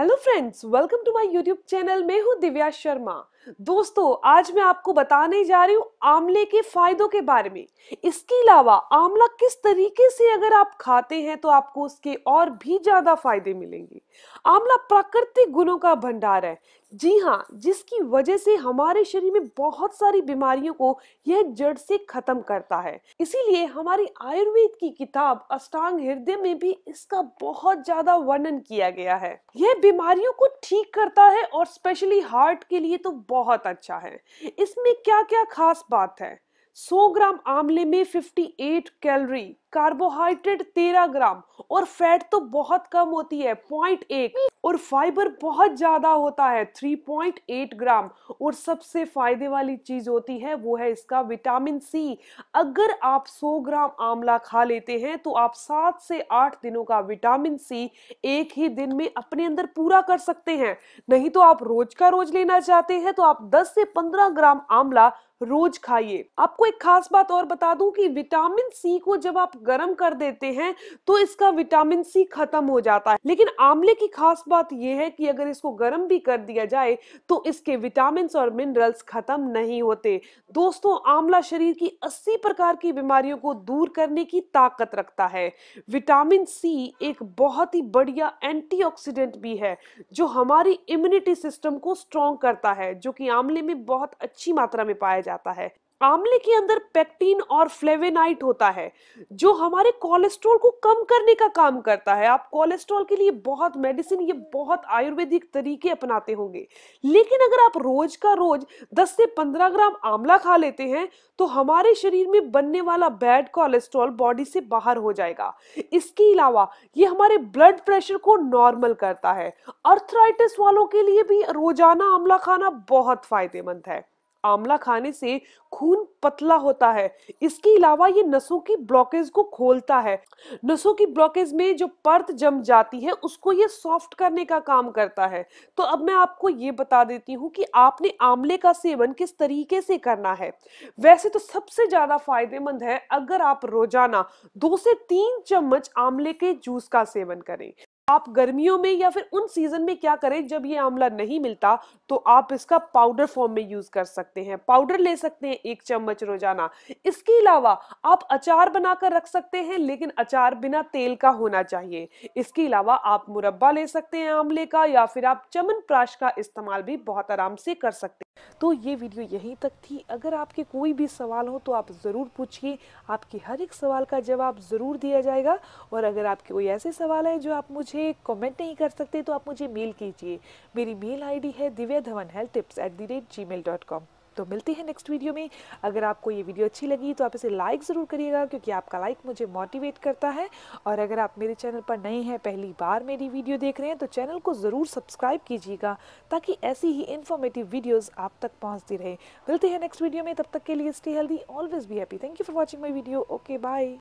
hello friends welcome to my YouTube channel मैं हूँ दिव्या शर्मा दोस्तों आज मैं आपको बताने जा रही हूँ आंवले के फायदों के बारे में इसके अलावा आंवला किस तरीके से अगर आप खाते हैं तो आपको उसके और भी ज्यादा फायदे मिलेंगे आंवला प्राकृतिक गुणों का भंडार है जी हाँ जिसकी वजह से हमारे शरीर में बहुत सारी बीमारियों को यह जड़ से खत्म करता है इसीलिए हमारी आयुर्वेद की किताब अष्टांग हृदय में भी इसका बहुत ज्यादा वर्णन किया गया है यह बीमारियों को ठीक करता है और स्पेशली हार्ट के लिए तो बहुत अच्छा है इसमें क्या क्या खास बात है 100 ग्राम आमले में 58 कैलोरी कार्बोहाइड्रेट 13 ग्राम और फैट तो बहुत कम होती है पॉइंट एक और फाइबर बहुत ज़्यादा होता है 3.8 ग्राम और सबसे फ़ायदे वाली चीज़ होती है वो है इसका विटामिन सी अगर आप 100 ग्राम आंवला खा लेते हैं तो आप सात से आठ दिनों का विटामिन सी एक ही दिन में अपने अंदर पूरा कर सकते हैं नहीं तो आप रोज का रोज लेना चाहते हैं तो आप 10 से 15 ग्राम आंवला रोज खाइए आपको एक खास बात और बता दूं कि विटामिन सी को जब आप गर्म कर देते हैं तो इसका विटामिन सी खत्म हो जाता है लेकिन आंवले की खास बात यह है कि अगर इसको गर्म भी कर दिया जाए तो इसके विटामिन और मिनरल्स खत्म नहीं होते दोस्तों आंवला शरीर की 80 प्रकार की बीमारियों को दूर करने की ताकत रखता है विटामिन सी एक बहुत ही बढ़िया एंटीऑक्सीडेंट भी है जो हमारी इम्यूनिटी सिस्टम को स्ट्रॉन्ग करता है जो कि आंवले में बहुत अच्छी मात्रा में पाया जाता है आमले के अंदर पेक्टिन और फ्लेवेनाइट होता है जो हमारे कोलेस्ट्रॉल को कम करने का काम करता है आप कोलेस्ट्रॉल के लिए बहुत मेडिसिन ये बहुत आयुर्वेदिक तरीके अपनाते होंगे लेकिन अगर आप रोज का रोज 10 से 15 ग्राम आंवला खा लेते हैं तो हमारे शरीर में बनने वाला बैड कोलेस्ट्रॉल बॉडी से बाहर हो जाएगा इसके अलावा ये हमारे ब्लड प्रेशर को नॉर्मल करता है अर्थराइटिस वालों के लिए भी रोजाना आमला खाना बहुत फायदेमंद है आमला खाने से खून पतला होता है इसके अलावा ये नसों की ब्लॉकेज को खोलता है नसों की ब्लॉकेज में जो परत जम जाती है उसको ये सॉफ्ट करने का काम करता है तो अब मैं आपको ये बता देती हूँ कि आपने आमले का सेवन किस तरीके से करना है वैसे तो सबसे ज़्यादा फायदेमंद है अगर आप रोजाना दो से तीन चम्मच आमले के जूस का सेवन करें आप गर्मियों में या फिर उन सीजन में क्या करें जब ये आंवला नहीं मिलता तो आप इसका पाउडर फॉर्म में यूज कर सकते हैं पाउडर ले सकते हैं एक चम्मच रोजाना इसके अलावा आप अचार बनाकर रख सकते हैं लेकिन अचार बिना तेल का होना चाहिए इसके अलावा आप मुरब्बा ले सकते हैं आंवले का या फिर आप चमन प्राश का इस्तेमाल भी बहुत आराम से कर सकते हैं तो ये वीडियो यहीं तक थी अगर आपके कोई भी सवाल हो तो आप ज़रूर पूछिए आपके हर एक सवाल का जवाब ज़रूर दिया जाएगा और अगर आपके कोई ऐसे सवाल है जो आप मुझे मुझे कमेंट नहीं कर सकते तो आप मुझे मेल कीजिए मेरी मेल आईडी है Divya Dhawan health tips at the rate Gmail dot com तो मिलती है नेक्स्ट वीडियो में अगर आपको ये वीडियो अच्छी लगी तो आप इसे लाइक ज़रूर करिएगा क्योंकि आपका लाइक मुझे मोटिवेट करता है और अगर आप मेरे चैनल पर नए हैं पहली बार मेरी वीडियो देख रहे हैं तो चैनल को ज़रूर सब्सक्राइब कीजिएगा ताकि ऐसी ही इन्फॉर्मेटिव वीडियोज़ आप तक पहुँचती रहे मिलते हैं नेक्स्ट वीडियो में तब तक के लिए stay healthy always be happy thank you for watching my video okay bye